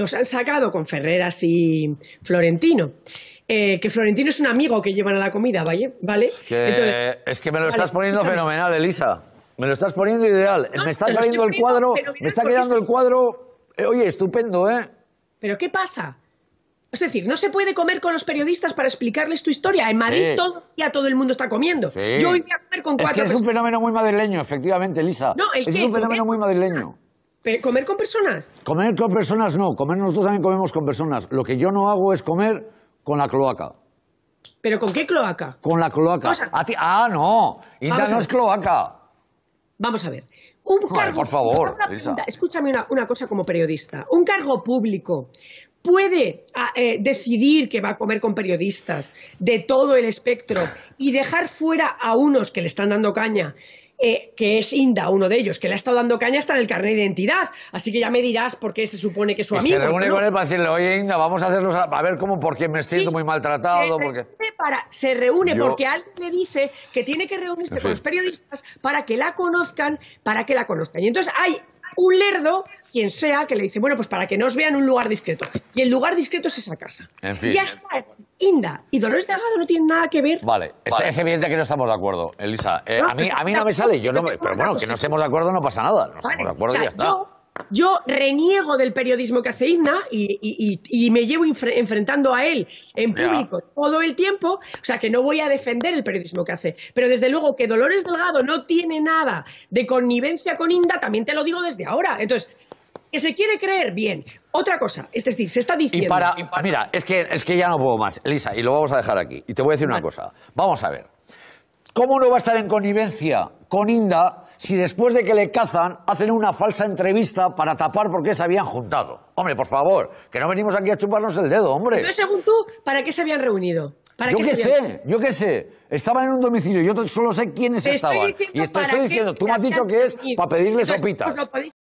los han sacado con Ferreras y Florentino. Eh, que Florentino es un amigo que llevan a la comida, ¿vale? ¿Vale? Es, que, me lo estás poniendo fenomenal, Elisa. Me lo estás poniendo ideal. Ah, me está saliendo el cuadro, me está quedando el cuadro. Eh, oye, estupendo, ¿eh? Pero ¿qué pasa? Es decir, no se puede comer con los periodistas para explicarles tu historia. En Madrid todo todo, ya todo el mundo está comiendo. Yo a comer con cuatro. Es es un fenómeno muy madrileño, efectivamente, Elisa. es un fenómeno muy madrileño. ¿Comer con personas? Comer con personas no, comer nosotros también comemos con personas. Lo que yo no hago es comer con la cloaca. ¿Pero con qué cloaca? Con la cloaca. Ah, no, Inda no es cloaca. Vamos a ver. Un cargo, por favor. escúchame una, cosa como periodista. Un cargo público puede ah, eh, decidir que va a comer con periodistas de todo el espectro y dejar fuera a unos que le están dando caña que es Inda, uno de ellos, que le ha estado dando caña hasta en el carnet de identidad. Así que ya me dirás por qué se supone que es su amigo. Se reúne con él para decirle, oye, Inda, vamos a hacerlo a, ver cómo, quién me siento muy maltratado. Se porque... reúne, para, se reúne porque alguien le dice que tiene que reunirse con los periodistas para que la conozcan, para que la conozcan. Y entonces hay un lerdo quien sea que le dice, bueno, pues para que nos os vean un lugar discreto. Y el lugar discreto es esa casa. Ya está, Inda y Dolores Delgado no tienen nada que ver. Vale, es evidente que no estamos de acuerdo, Elisa. Eh, pues a, mí, no me sale, yo no pero bueno, que no estemos de acuerdo no pasa nada. No estamos de acuerdo y ya está. Yo, reniego del periodismo que hace Inda y, me llevo enfrentando a él en público todo el tiempo, o sea que no voy a defender el periodismo que hace. Pero desde luego que Dolores Delgado no tiene nada de connivencia con Inda, también te lo digo desde ahora. Entonces, que se quiere creer, bien. Otra cosa, es decir, se está diciendo... para, Mira, es que, es que ya no puedo más, Elisa, y lo vamos a dejar aquí. Y te voy a decir una cosa. Vamos a ver. ¿Cómo no va a estar en connivencia con Inda si después de que le cazan hacen una falsa entrevista para tapar por qué se habían juntado? Hombre, por favor, que no venimos aquí a chuparnos el dedo, hombre. Pero según tú, ¿para qué se habían reunido? yo qué, sé, yo qué sé. Estaban en un domicilio, yo solo sé quiénes estaban. y estoy diciendo, tú me has dicho que es para pedirles sopitas. Pues